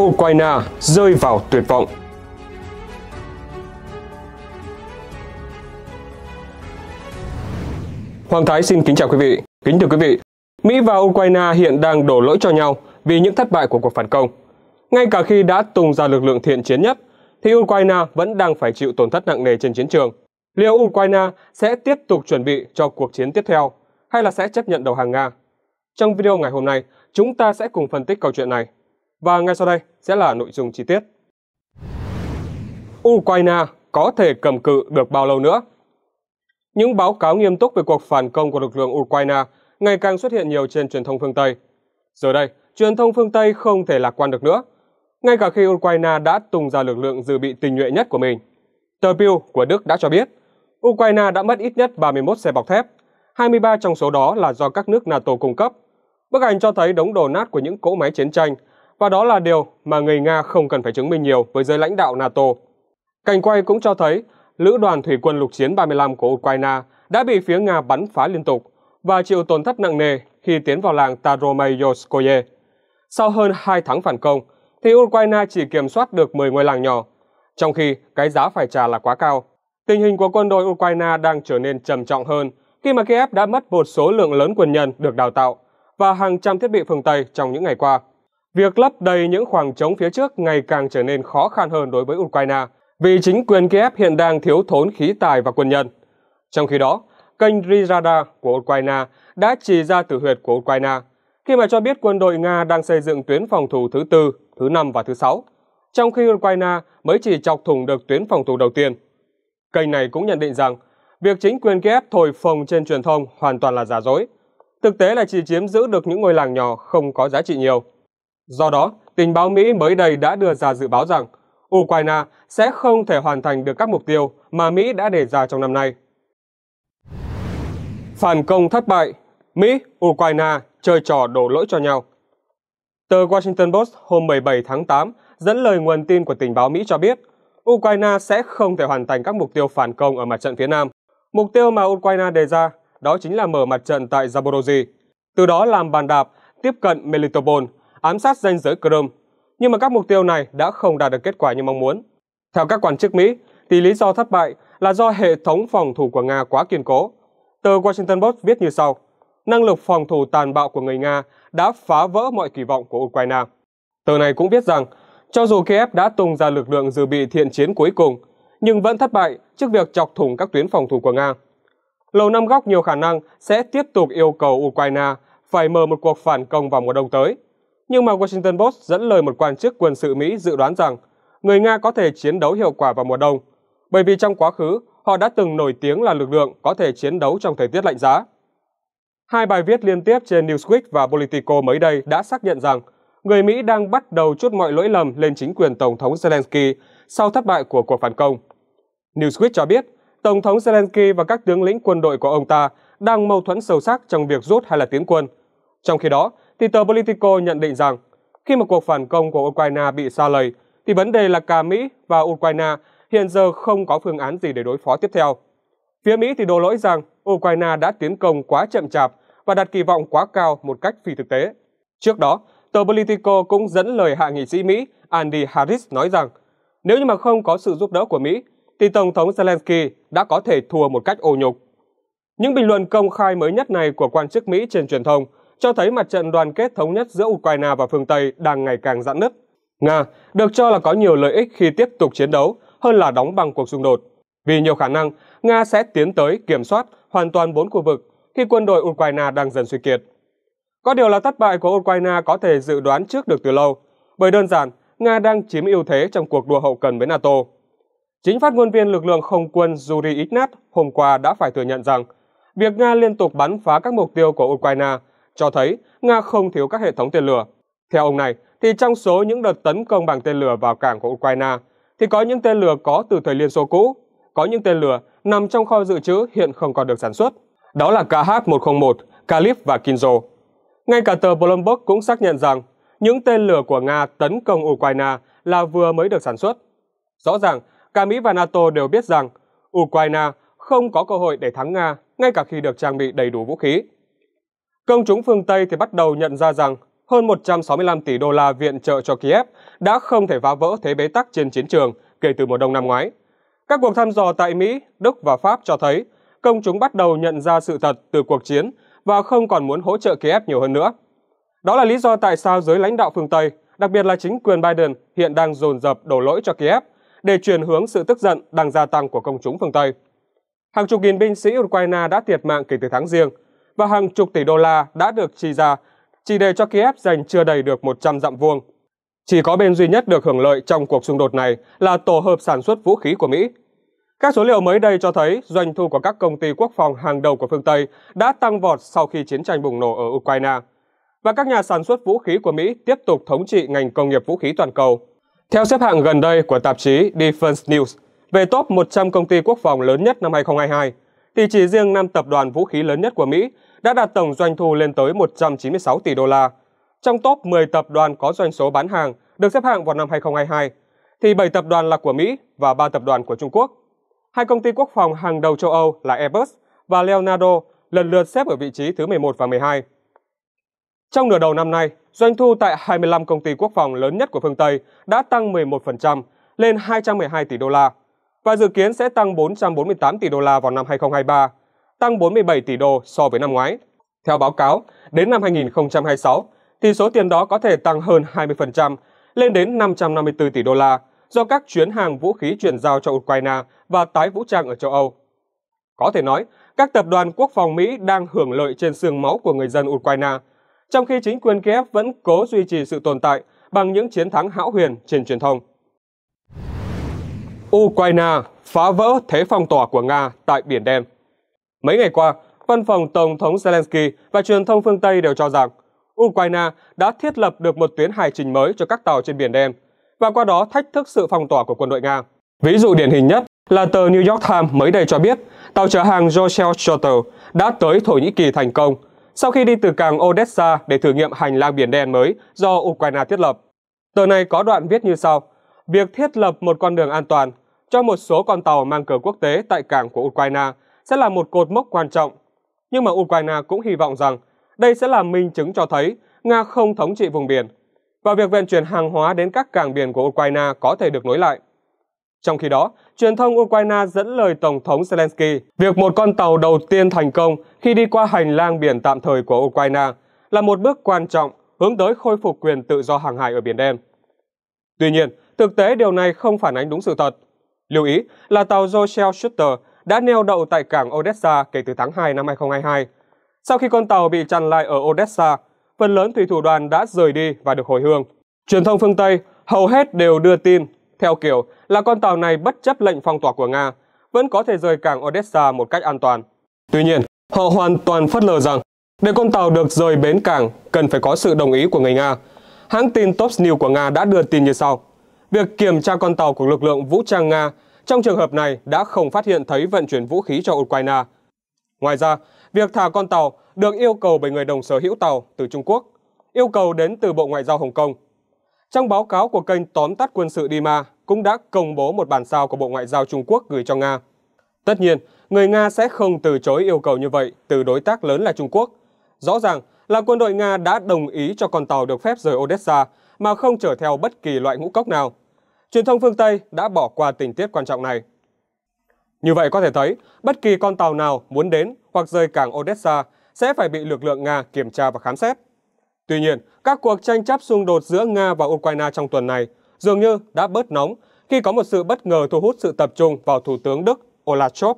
Ukraine rơi vào tuyệt vọng. Hoàng Thái xin kính chào quý vị. Kính thưa quý vị, Mỹ và Ukraine hiện đang đổ lỗi cho nhau vì những thất bại của cuộc phản công. Ngay cả khi đã tung ra lực lượng thiện chiến nhất, thì Ukraine vẫn đang phải chịu tổn thất nặng nề trên chiến trường. Liệu Ukraine sẽ tiếp tục chuẩn bị cho cuộc chiến tiếp theo hay là sẽ chấp nhận đầu hàng Nga? Trong video ngày hôm nay, chúng ta sẽ cùng phân tích câu chuyện này. Và ngay sau đây sẽ là nội dung chi tiết. Ukraine có thể cầm cự được bao lâu nữa? Những báo cáo nghiêm túc về cuộc phản công của lực lượng Ukraine ngày càng xuất hiện nhiều trên truyền thông phương Tây. Giờ đây, truyền thông phương Tây không thể lạc quan được nữa, ngay cả khi Ukraine đã tung ra lực lượng dự bị tình nhuệ nhất của mình. Tờ Bill của Đức đã cho biết, Ukraine đã mất ít nhất 31 xe bọc thép, 23 trong số đó là do các nước NATO cung cấp. Bức ảnh cho thấy đống đổ nát của những cỗ máy chiến tranh và đó là điều mà người Nga không cần phải chứng minh nhiều với giới lãnh đạo NATO. Cảnh quay cũng cho thấy lữ đoàn thủy quân lục chiến 35 của Ukraine đã bị phía Nga bắn phá liên tục và chịu tổn thất nặng nề khi tiến vào làng taromayoskoye. Sau hơn 2 tháng phản công, thì Ukraine chỉ kiểm soát được 10 ngôi làng nhỏ, trong khi cái giá phải trả là quá cao. Tình hình của quân đội Ukraine đang trở nên trầm trọng hơn khi mà Kiev đã mất một số lượng lớn quân nhân được đào tạo và hàng trăm thiết bị phương Tây trong những ngày qua việc lấp đầy những khoảng trống phía trước ngày càng trở nên khó khăn hơn đối với Ukraine vì chính quyền Kiev hiện đang thiếu thốn khí tài và quân nhân. Trong khi đó, kênh Rizada của Ukraine đã chỉ ra tử huyệt của Ukraine khi mà cho biết quân đội Nga đang xây dựng tuyến phòng thủ thứ tư, thứ năm và thứ sáu, trong khi Ukraine mới chỉ chọc thủng được tuyến phòng thủ đầu tiên. Kênh này cũng nhận định rằng việc chính quyền Kiev thổi phồng trên truyền thông hoàn toàn là giả dối. Thực tế là chỉ chiếm giữ được những ngôi làng nhỏ không có giá trị nhiều. Do đó, tình báo Mỹ mới đây đã đưa ra dự báo rằng Ukraine sẽ không thể hoàn thành được các mục tiêu mà Mỹ đã đề ra trong năm nay. Phản công thất bại, Mỹ, Ukraine chơi trò đổ lỗi cho nhau. Tờ Washington Post hôm 17 tháng 8 dẫn lời nguồn tin của tình báo Mỹ cho biết Ukraine sẽ không thể hoàn thành các mục tiêu phản công ở mặt trận phía Nam. Mục tiêu mà Ukraine đề ra đó chính là mở mặt trận tại Zaporozhye, từ đó làm bàn đạp tiếp cận Melitopol ám sát danh giới Crimea, nhưng mà các mục tiêu này đã không đạt được kết quả như mong muốn. Theo các quan chức Mỹ, thì lý do thất bại là do hệ thống phòng thủ của Nga quá kiên cố. Tờ Washington Post viết như sau, năng lực phòng thủ tàn bạo của người Nga đã phá vỡ mọi kỳ vọng của Ukraine. Tờ này cũng viết rằng, cho dù Kiev đã tung ra lực lượng dự bị thiện chiến cuối cùng, nhưng vẫn thất bại trước việc chọc thủng các tuyến phòng thủ của Nga. Lầu Năm Góc nhiều khả năng sẽ tiếp tục yêu cầu Ukraine phải mở một cuộc phản công vào mùa đông tới nhưng mà Washington Post dẫn lời một quan chức quân sự Mỹ dự đoán rằng người Nga có thể chiến đấu hiệu quả vào mùa đông, bởi vì trong quá khứ họ đã từng nổi tiếng là lực lượng có thể chiến đấu trong thời tiết lạnh giá. Hai bài viết liên tiếp trên Newsweek và Politico mới đây đã xác nhận rằng người Mỹ đang bắt đầu chút mọi lỗi lầm lên chính quyền Tổng thống Zelensky sau thất bại của cuộc phản công. Newsweek cho biết, Tổng thống Zelensky và các tướng lĩnh quân đội của ông ta đang mâu thuẫn sâu sắc trong việc rút hay là tiến quân. Trong khi đó, thì tờ Politico nhận định rằng khi mà cuộc phản công của Ukraine bị xa lầy, thì vấn đề là cả Mỹ và Ukraine hiện giờ không có phương án gì để đối phó tiếp theo. Phía Mỹ thì đổ lỗi rằng Ukraine đã tiến công quá chậm chạp và đặt kỳ vọng quá cao một cách phi thực tế. Trước đó, tờ Politico cũng dẫn lời hạ nghị sĩ Mỹ Andy Harris nói rằng nếu như mà không có sự giúp đỡ của Mỹ, thì Tổng thống Zelensky đã có thể thua một cách ô nhục. Những bình luận công khai mới nhất này của quan chức Mỹ trên truyền thông cho thấy mặt trận đoàn kết thống nhất giữa Ukraine và phương Tây đang ngày càng giãn nứt. Nga được cho là có nhiều lợi ích khi tiếp tục chiến đấu hơn là đóng băng cuộc xung đột. Vì nhiều khả năng, Nga sẽ tiến tới kiểm soát hoàn toàn bốn khu vực khi quân đội Ukraine đang dần suy kiệt. Có điều là thất bại của Ukraine có thể dự đoán trước được từ lâu, bởi đơn giản, Nga đang chiếm ưu thế trong cuộc đua hậu cần với NATO. Chính phát ngôn viên lực lượng không quân Yuri Ignat hôm qua đã phải thừa nhận rằng việc Nga liên tục bắn phá các mục tiêu của Ukraine cho thấy Nga không thiếu các hệ thống tên lửa. Theo ông này, thì trong số những đợt tấn công bằng tên lửa vào cảng của Ukraine, thì có những tên lửa có từ thời Liên Xô cũ, có những tên lửa nằm trong kho dự trữ hiện không còn được sản xuất. Đó là KH-101, Kalib và Kinzo. Ngay cả tờ Bloomberg cũng xác nhận rằng những tên lửa của Nga tấn công Ukraine là vừa mới được sản xuất. Rõ ràng, cả Mỹ và NATO đều biết rằng Ukraine không có cơ hội để thắng Nga ngay cả khi được trang bị đầy đủ vũ khí. Công chúng phương Tây thì bắt đầu nhận ra rằng hơn 165 tỷ đô la viện trợ cho Kiev đã không thể phá vỡ thế bế tắc trên chiến trường kể từ mùa đông năm ngoái. Các cuộc thăm dò tại Mỹ, Đức và Pháp cho thấy công chúng bắt đầu nhận ra sự thật từ cuộc chiến và không còn muốn hỗ trợ Kiev nhiều hơn nữa. Đó là lý do tại sao giới lãnh đạo phương Tây, đặc biệt là chính quyền Biden hiện đang dồn dập đổ lỗi cho Kiev để chuyển hướng sự tức giận đang gia tăng của công chúng phương Tây. Hàng chục nghìn binh sĩ Ukraine đã thiệt mạng kể từ tháng riêng – và hàng chục tỷ đô la đã được chi ra, chỉ để cho Kiev giành chưa đầy được 100 dặm vuông. Chỉ có bên duy nhất được hưởng lợi trong cuộc xung đột này là tổ hợp sản xuất vũ khí của Mỹ. Các số liệu mới đây cho thấy doanh thu của các công ty quốc phòng hàng đầu của phương Tây đã tăng vọt sau khi chiến tranh bùng nổ ở Ukraine. Và các nhà sản xuất vũ khí của Mỹ tiếp tục thống trị ngành công nghiệp vũ khí toàn cầu. Theo xếp hạng gần đây của tạp chí Defense News về top 100 công ty quốc phòng lớn nhất năm 2022, thì chỉ riêng năm tập đoàn vũ khí lớn nhất của Mỹ đã đạt tổng doanh thu lên tới 196 tỷ đô la. Trong top 10 tập đoàn có doanh số bán hàng được xếp hạng vào năm 2022, thì 7 tập đoàn là của Mỹ và 3 tập đoàn của Trung Quốc. Hai công ty quốc phòng hàng đầu châu Âu là Airbus và Leonardo lần lượt xếp ở vị trí thứ 11 và 12. Trong nửa đầu năm nay, doanh thu tại 25 công ty quốc phòng lớn nhất của phương Tây đã tăng 11% lên 212 tỷ đô la và dự kiến sẽ tăng 448 tỷ đô la vào năm 2023, tăng 47 tỷ đô so với năm ngoái. Theo báo cáo, đến năm 2026 thì số tiền đó có thể tăng hơn 20% lên đến 554 tỷ đô la do các chuyến hàng vũ khí chuyển giao cho Ukraine và tái vũ trang ở châu Âu. Có thể nói, các tập đoàn quốc phòng Mỹ đang hưởng lợi trên xương máu của người dân Ukraine, trong khi chính quyền Kiev vẫn cố duy trì sự tồn tại bằng những chiến thắng hão huyền trên truyền thông. Ukraine phá vỡ thế phong tỏa của Nga tại Biển Đen. Mấy ngày qua, văn phòng Tổng thống Zelensky và truyền thông phương Tây đều cho rằng Ukraine đã thiết lập được một tuyến hải trình mới cho các tàu trên Biển Đen và qua đó thách thức sự phong tỏa của quân đội Nga. Ví dụ điển hình nhất là tờ New York Times mới đây cho biết tàu chở hàng Josel Shuttle đã tới Thổ Nhĩ Kỳ thành công sau khi đi từ cảng Odessa để thử nghiệm hành lang Biển Đen mới do Ukraine thiết lập. Tờ này có đoạn viết như sau. Việc thiết lập một con đường an toàn cho một số con tàu mang cờ quốc tế tại cảng của Ukraine sẽ là một cột mốc quan trọng. Nhưng mà Ukraine cũng hy vọng rằng đây sẽ là minh chứng cho thấy Nga không thống trị vùng biển và việc vận chuyển hàng hóa đến các cảng biển của Ukraine có thể được nối lại. Trong khi đó, truyền thông Ukraine dẫn lời Tổng thống Zelensky việc một con tàu đầu tiên thành công khi đi qua hành lang biển tạm thời của Ukraine là một bước quan trọng hướng tới khôi phục quyền tự do hàng hải ở Biển Đen. Tuy nhiên, thực tế điều này không phản ánh đúng sự thật. Lưu ý là tàu Josel Schuster đã neo đậu tại cảng Odessa kể từ tháng 2 năm 2022. Sau khi con tàu bị chặn lại ở Odessa, phần lớn thủy thủ đoàn đã rời đi và được hồi hương. Truyền thông phương Tây hầu hết đều đưa tin theo kiểu là con tàu này bất chấp lệnh phong tỏa của Nga vẫn có thể rời cảng Odessa một cách an toàn. Tuy nhiên, họ hoàn toàn phớt lờ rằng để con tàu được rời bến cảng cần phải có sự đồng ý của người Nga. Hãng tin News của Nga đã đưa tin như sau. Việc kiểm tra con tàu của lực lượng vũ trang Nga trong trường hợp này đã không phát hiện thấy vận chuyển vũ khí cho Ukraine. Ngoài ra, việc thả con tàu được yêu cầu bởi người đồng sở hữu tàu từ Trung Quốc, yêu cầu đến từ Bộ Ngoại giao Hồng Kông. Trong báo cáo của kênh tóm tắt quân sự Dima cũng đã công bố một bản sao của Bộ Ngoại giao Trung Quốc gửi cho Nga. Tất nhiên, người Nga sẽ không từ chối yêu cầu như vậy từ đối tác lớn là Trung Quốc. Rõ ràng là quân đội Nga đã đồng ý cho con tàu được phép rời Odessa mà không chở theo bất kỳ loại ngũ cốc nào truyền thông phương Tây đã bỏ qua tình tiết quan trọng này. Như vậy có thể thấy, bất kỳ con tàu nào muốn đến hoặc rời cảng Odessa sẽ phải bị lực lượng Nga kiểm tra và khám xét. Tuy nhiên, các cuộc tranh chấp xung đột giữa Nga và Ukraine trong tuần này dường như đã bớt nóng khi có một sự bất ngờ thu hút sự tập trung vào Thủ tướng Đức Olaf Scholz.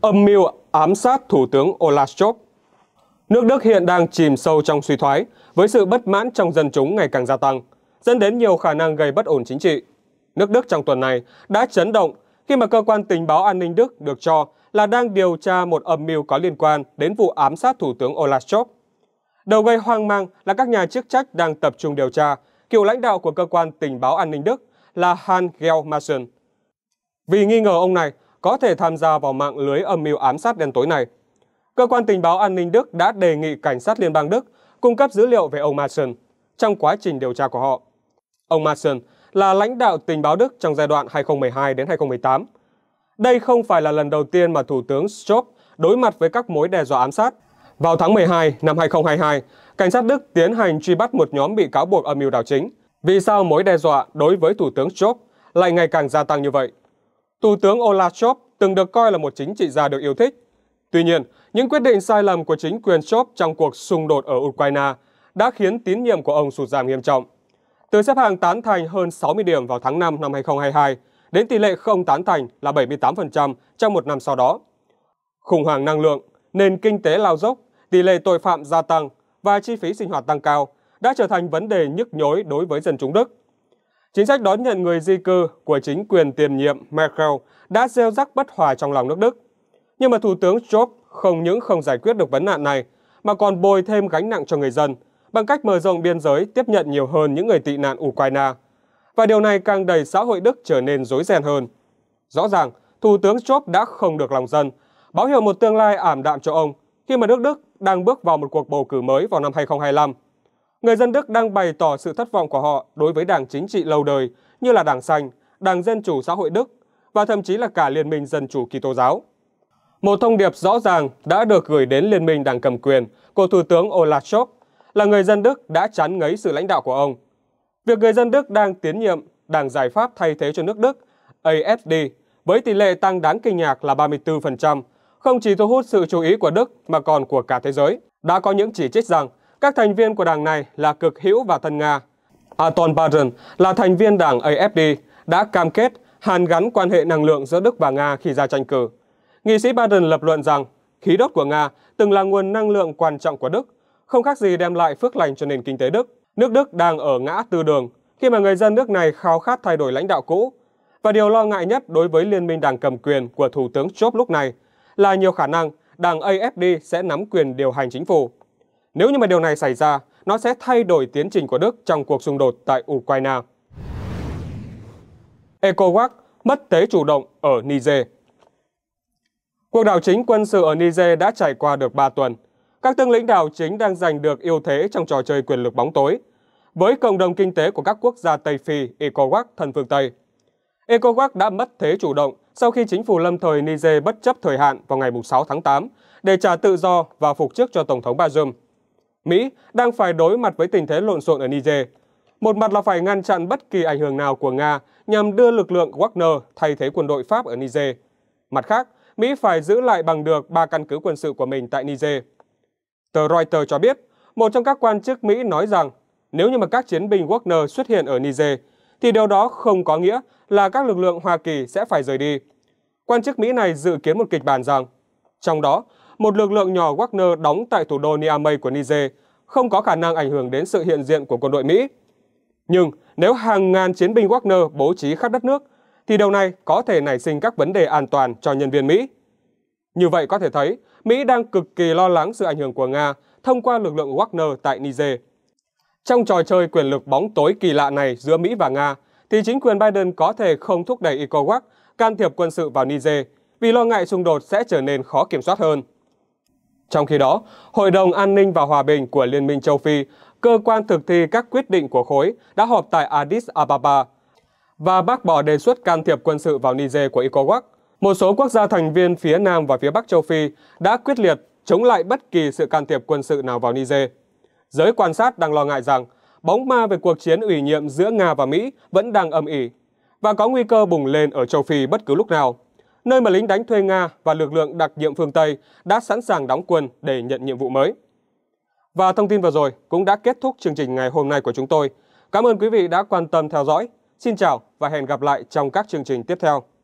Âm mưu ám sát Thủ tướng Olaf Scholz Nước Đức hiện đang chìm sâu trong suy thoái, với sự bất mãn trong dân chúng ngày càng gia tăng – dẫn đến nhiều khả năng gây bất ổn chính trị. Nước Đức trong tuần này đã chấn động khi mà cơ quan tình báo an ninh Đức được cho là đang điều tra một âm mưu có liên quan đến vụ ám sát Thủ tướng Olaf Scholz. Đầu gây hoang mang là các nhà chức trách đang tập trung điều tra cựu lãnh đạo của cơ quan tình báo an ninh Đức là Hans-Gerd Maassen. Vì nghi ngờ ông này có thể tham gia vào mạng lưới âm mưu ám sát đen tối này, cơ quan tình báo an ninh Đức đã đề nghị cảnh sát liên bang Đức cung cấp dữ liệu về ông Maassen trong quá trình điều tra của họ. Ông Maassen là lãnh đạo tình báo Đức trong giai đoạn 2012 đến 2018. Đây không phải là lần đầu tiên mà Thủ tướng Scholz đối mặt với các mối đe dọa ám sát. Vào tháng 12 năm 2022, cảnh sát Đức tiến hành truy bắt một nhóm bị cáo buộc âm mưu đảo chính. Vì sao mối đe dọa đối với Thủ tướng Scholz lại ngày càng gia tăng như vậy? Thủ tướng Olaf Scholz từng được coi là một chính trị gia được yêu thích. Tuy nhiên, những quyết định sai lầm của chính quyền Scholz trong cuộc xung đột ở Ukraine đã khiến tín nhiệm của ông sụt giảm nghiêm trọng từ xếp hạng tán thành hơn 60 điểm vào tháng 5 năm 2022 đến tỷ lệ không tán thành là 78% trong một năm sau đó. Khủng hoảng năng lượng, nền kinh tế lao dốc, tỷ lệ tội phạm gia tăng và chi phí sinh hoạt tăng cao đã trở thành vấn đề nhức nhối đối với dân chúng Đức. Chính sách đón nhận người di cư của chính quyền tiền nhiệm Merkel đã gieo rắc bất hòa trong lòng nước Đức. Nhưng mà Thủ tướng Job không những không giải quyết được vấn nạn này mà còn bồi thêm gánh nặng cho người dân – bằng cách mở rộng biên giới tiếp nhận nhiều hơn những người tị nạn Ukraine. Và điều này càng đẩy xã hội Đức trở nên rối ren hơn. Rõ ràng, Thủ tướng Job đã không được lòng dân, báo hiệu một tương lai ảm đạm cho ông khi mà nước Đức đang bước vào một cuộc bầu cử mới vào năm 2025. Người dân Đức đang bày tỏ sự thất vọng của họ đối với đảng chính trị lâu đời như là Đảng Xanh, Đảng Dân Chủ Xã hội Đức và thậm chí là cả Liên minh Dân Chủ Kitô giáo. Một thông điệp rõ ràng đã được gửi đến Liên minh Đảng Cầm Quyền của Thủ tướng Olaf Scholz là người dân Đức đã chán ngấy sự lãnh đạo của ông. Việc người dân Đức đang tiến nhiệm Đảng Giải Pháp thay thế cho nước Đức, AFD, với tỷ lệ tăng đáng kinh ngạc là 34%, không chỉ thu hút sự chú ý của Đức mà còn của cả thế giới. Đã có những chỉ trích rằng các thành viên của đảng này là cực hữu và thân Nga. Anton Baden là thành viên đảng AFD đã cam kết hàn gắn quan hệ năng lượng giữa Đức và Nga khi ra tranh cử. Nghị sĩ Baden lập luận rằng khí đốt của Nga từng là nguồn năng lượng quan trọng của Đức không khác gì đem lại phước lành cho nền kinh tế Đức. Nước Đức đang ở ngã tư đường khi mà người dân nước này khao khát thay đổi lãnh đạo cũ. Và điều lo ngại nhất đối với liên minh đảng cầm quyền của Thủ tướng Job lúc này là nhiều khả năng đảng AFD sẽ nắm quyền điều hành chính phủ. Nếu như mà điều này xảy ra, nó sẽ thay đổi tiến trình của Đức trong cuộc xung đột tại Ukraine. ECOWAS mất thế chủ động ở Niger Cuộc đảo chính quân sự ở Niger đã trải qua được 3 tuần – các tướng lãnh đạo chính đang giành được ưu thế trong trò chơi quyền lực bóng tối với cộng đồng kinh tế của các quốc gia Tây Phi, ECOWAS thân phương Tây. ECOWAS đã mất thế chủ động sau khi chính phủ lâm thời Niger bất chấp thời hạn vào ngày 6 tháng 8 để trả tự do và phục chức cho Tổng thống Bazoum. Mỹ đang phải đối mặt với tình thế lộn xộn ở Niger. Một mặt là phải ngăn chặn bất kỳ ảnh hưởng nào của Nga nhằm đưa lực lượng Wagner thay thế quân đội Pháp ở Niger. Mặt khác, Mỹ phải giữ lại bằng được ba căn cứ quân sự của mình tại Niger. Tờ Reuters cho biết, một trong các quan chức Mỹ nói rằng nếu như mà các chiến binh Wagner xuất hiện ở Niger, thì điều đó không có nghĩa là các lực lượng Hoa Kỳ sẽ phải rời đi. Quan chức Mỹ này dự kiến một kịch bản rằng, trong đó, một lực lượng nhỏ Wagner đóng tại thủ đô Niamey của Niger không có khả năng ảnh hưởng đến sự hiện diện của quân đội Mỹ. Nhưng nếu hàng ngàn chiến binh Wagner bố trí khắp đất nước, thì điều này có thể nảy sinh các vấn đề an toàn cho nhân viên Mỹ. Như vậy có thể thấy, Mỹ đang cực kỳ lo lắng sự ảnh hưởng của Nga thông qua lực lượng Wagner tại Niger. Trong trò chơi quyền lực bóng tối kỳ lạ này giữa Mỹ và Nga, thì chính quyền Biden có thể không thúc đẩy ECOWAS can thiệp quân sự vào Niger vì lo ngại xung đột sẽ trở nên khó kiểm soát hơn. Trong khi đó, Hội đồng An ninh và Hòa bình của Liên minh châu Phi, cơ quan thực thi các quyết định của khối, đã họp tại Addis Ababa và bác bỏ đề xuất can thiệp quân sự vào Niger của ECOWAS một số quốc gia thành viên phía Nam và phía Bắc châu Phi đã quyết liệt chống lại bất kỳ sự can thiệp quân sự nào vào Niger. Giới quan sát đang lo ngại rằng bóng ma về cuộc chiến ủy nhiệm giữa Nga và Mỹ vẫn đang âm ỉ và có nguy cơ bùng lên ở châu Phi bất cứ lúc nào, nơi mà lính đánh thuê Nga và lực lượng đặc nhiệm phương Tây đã sẵn sàng đóng quân để nhận nhiệm vụ mới. Và thông tin vừa rồi cũng đã kết thúc chương trình ngày hôm nay của chúng tôi. Cảm ơn quý vị đã quan tâm theo dõi. Xin chào và hẹn gặp lại trong các chương trình tiếp theo.